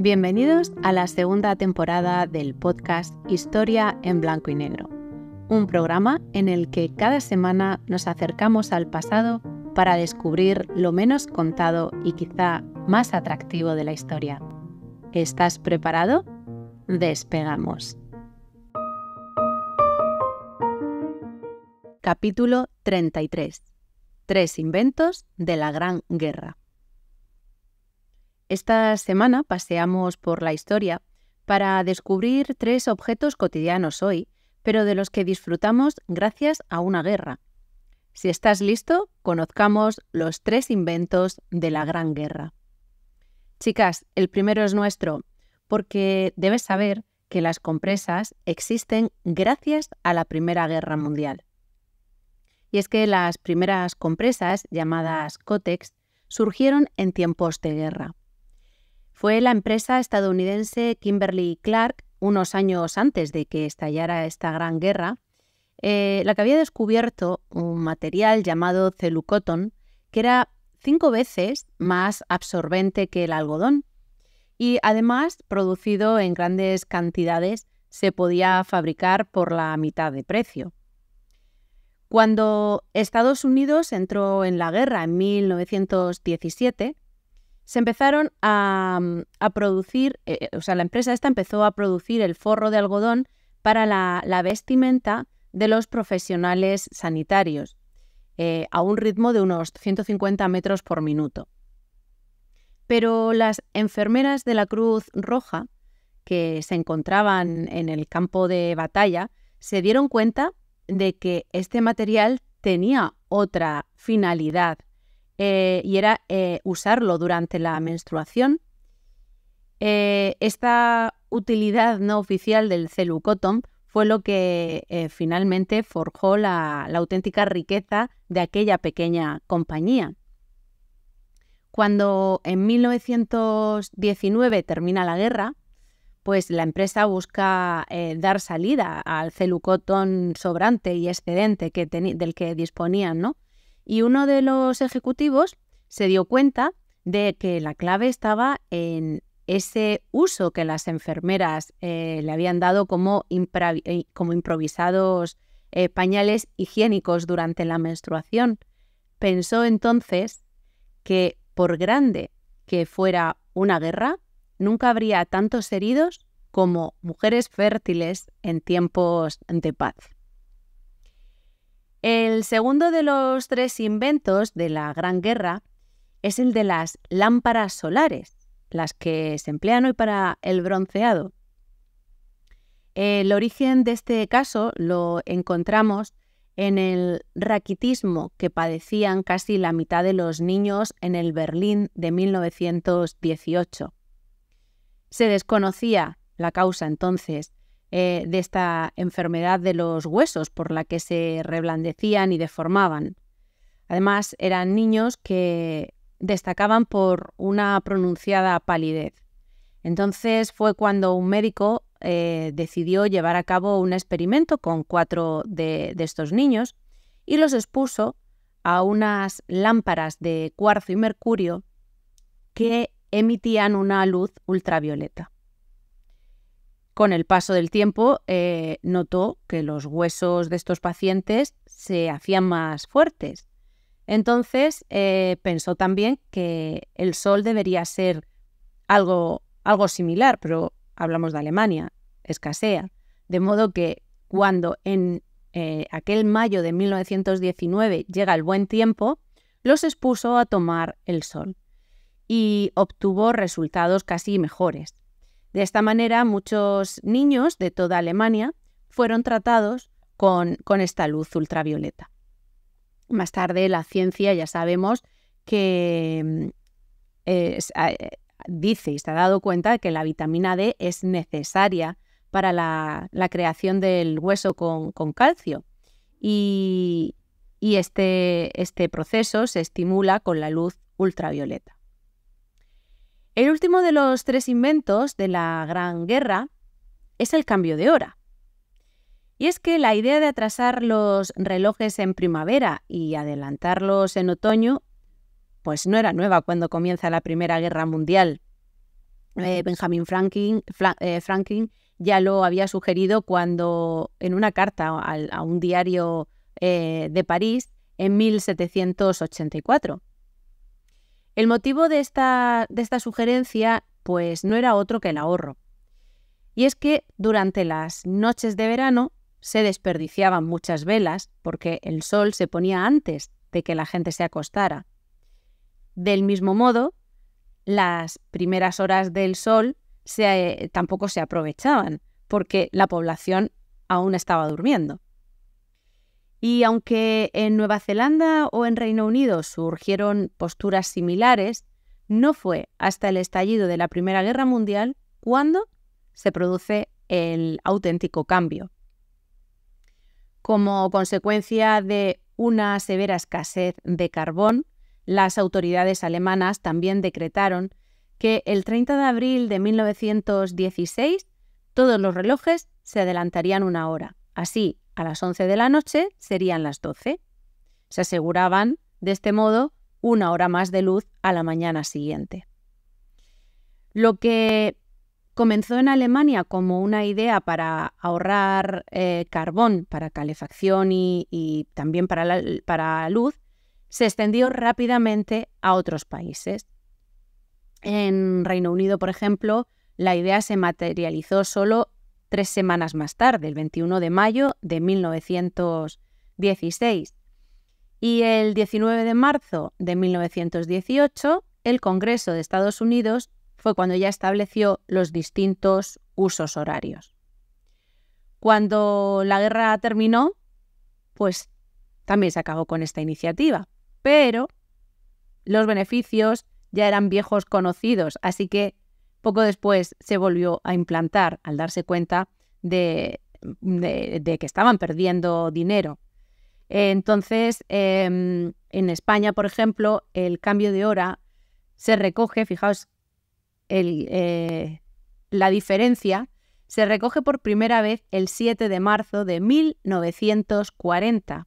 Bienvenidos a la segunda temporada del podcast Historia en Blanco y Negro, un programa en el que cada semana nos acercamos al pasado para descubrir lo menos contado y quizá más atractivo de la historia. ¿Estás preparado? Despegamos. Capítulo 33. Tres inventos de la Gran Guerra. Esta semana paseamos por la historia para descubrir tres objetos cotidianos hoy, pero de los que disfrutamos gracias a una guerra. Si estás listo, conozcamos los tres inventos de la Gran Guerra. Chicas, el primero es nuestro, porque debes saber que las compresas existen gracias a la Primera Guerra Mundial y es que las primeras compresas, llamadas Cotex, surgieron en tiempos de guerra. Fue la empresa estadounidense Kimberly Clark, unos años antes de que estallara esta gran guerra, eh, la que había descubierto un material llamado celucotón, que era cinco veces más absorbente que el algodón y además producido en grandes cantidades se podía fabricar por la mitad de precio. Cuando Estados Unidos entró en la guerra en 1917, se empezaron a, mm, producir, eh, o sea, la empresa esta empezó a producir el forro de algodón para la, vestimenta de los profesionales sanitarios, eh, a un ritmo de unos 150 metros por minuto. Pero las enfermeras de la Cruz Roja, que se encontraban en el campo de batalla, se dieron cuenta de que este material tenía otra finalidad eh, y era eh, usarlo durante la menstruación. Eh, esta utilidad no oficial del celucotón fue lo que finalmente forjó la auténtica riqueza de aquella pequeña compañía. Cuando en 1919 termina la guerra, pues la empresa busca eh, dar salida al celucotón sobrante y excedente que del que disponían, ¿no? Y uno de los ejecutivos se dio cuenta de que la clave estaba en ese uso que las enfermeras eh, le habían dado como, eh, como improvisados pañales higiénicos durante la menstruación. Pensó entonces que por grande que fuera una guerra, nunca habría tantos heridos como mujeres fértiles en tiempos de paz. El segundo de los tres inventos de la Gran Guerra es el de las lámparas solares, las que se emplean hoy para el bronceado. El origen de este caso lo encontramos en el raquitismo que padecían casi la mitad de los niños en el Berlín de 1918. Se desconocía la causa entonces eh, de esta enfermedad de los huesos por la que se reblandecían y deformaban. Además, eran niños que destacaban por una pronunciada palidez. Entonces fue cuando un médico eh, decidió llevar a cabo un experimento con cuatro de estos niños y los expuso a unas lámparas de cuarzo y mercurio que emitían una luz ultravioleta. Con el paso del tiempo, eh, notó que los huesos de estos pacientes se hacían más fuertes. Entonces, eh, pensó también que el sol debería ser algo, algo similar, pero hablamos de Alemania, escasea. De modo que cuando en eh, aquel mayo de 1919 llega el buen tiempo, los expuso a tomar el sol y obtuvo resultados casi mejores. De esta manera, muchos niños de toda Alemania fueron tratados con, esta luz ultravioleta. Más tarde, la ciencia ya sabemos que mm, eh, dice y se ha dado cuenta de que la vitamina D es necesaria para la, creación del hueso con, calcio. Y, y este, este proceso se estimula con la luz ultravioleta. El último de los tres inventos de la Gran Guerra es el cambio de hora. Y es que la idea de atrasar los relojes en primavera y adelantarlos en otoño, pues no era nueva cuando comienza la Primera Guerra Mundial. Eh, Benjamin eh, Franklin, ya lo había sugerido cuando, en una carta a, un diario eh, de París, en 1784. El motivo de esta, de esta sugerencia pues no era otro que el ahorro. Y es que durante las noches de verano se desperdiciaban muchas velas porque el sol se ponía antes de que la gente se acostara. Del mismo modo, las primeras horas del sol tampoco se aprovechaban porque la población aún estaba durmiendo. Y aunque en Nueva Zelanda o en Reino Unido surgieron posturas similares, no fue hasta el estallido de la Primera Guerra Mundial cuando se produce el auténtico cambio. Como consecuencia de una severa escasez de carbón, las autoridades alemanas también decretaron que el 30 de abril de 1916 todos los relojes se adelantarían una hora. Así, a las 11 de la noche serían las 12. Se aseguraban, de este modo, una hora más de luz a la mañana siguiente. Lo que comenzó en Alemania como una idea para ahorrar eh, carbón, para calefacción y, también para, para luz, se extendió rápidamente a otros países. En Reino Unido, por ejemplo, la idea se materializó solo tres semanas más tarde, el 21 de mayo de 1916. Y el 19 de marzo de 1918, el Congreso de Estados Unidos fue cuando ya estableció los distintos usos horarios. Cuando la guerra terminó, pues también se acabó con esta iniciativa, pero los beneficios ya eran viejos conocidos, así que poco después se volvió a implantar al darse cuenta de, mm, que estaban perdiendo dinero. Entonces, em, en España, por ejemplo, el cambio de hora se recoge, fijaos, el, eh, la diferencia, se recoge por primera vez el 7 de marzo de 1940,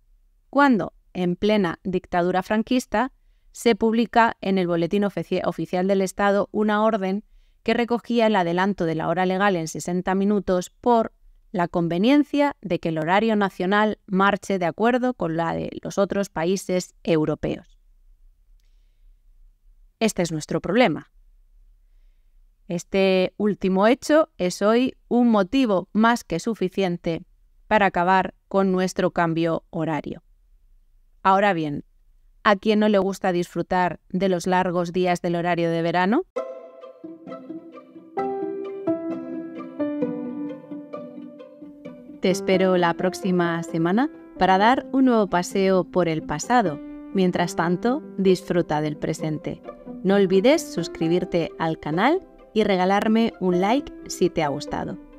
cuando, en plena dictadura franquista, se publica en el Boletín Oficial del Estado una orden que recogía el adelanto de la hora legal en 60 minutos por la conveniencia de que el horario nacional marche de acuerdo con la de los otros países europeos. Este es nuestro problema. Este último hecho es hoy un motivo más que suficiente para acabar con nuestro cambio horario. Ahora bien, ¿a quién no le gusta disfrutar de los largos días del horario de verano? Te espero la próxima semana para dar un nuevo paseo por el pasado. Mientras tanto, disfruta del presente. No olvides suscribirte al canal y regalarme un like si te ha gustado.